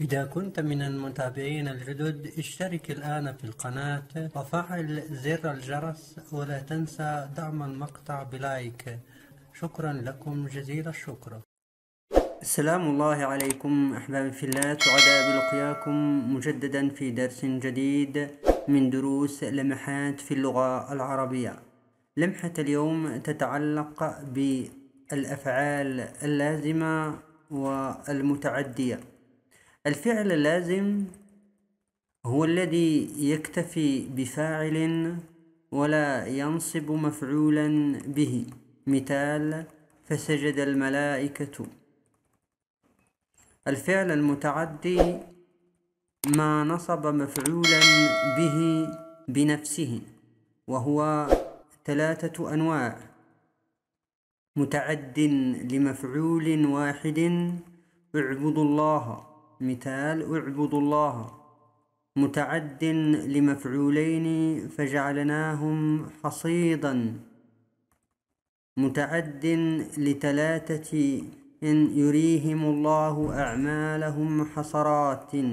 إذا كنت من المتابعين الجدد اشترك الآن في القناة وفعل زر الجرس ولا تنسى دعم المقطع بلايك شكرا لكم جزيل الشكر السلام الله عليكم أحبابي في الله سعداء بلقياكم مجددا في درس جديد من دروس لمحات في اللغة العربية لمحة اليوم تتعلق بالأفعال اللازمة والمتعدية الفعل اللازم هو الذي يكتفي بفاعل ولا ينصب مفعولا به مثال فسجد الملائكة الفعل المتعدي ما نصب مفعولا به بنفسه وهو ثلاثة أنواع متعد لمفعول واحد اعبدوا الله مثال اعبدوا الله متعد لمفعولين فجعلناهم حصيدا متعد لثلاثة إن يريهم الله أعمالهم حصرات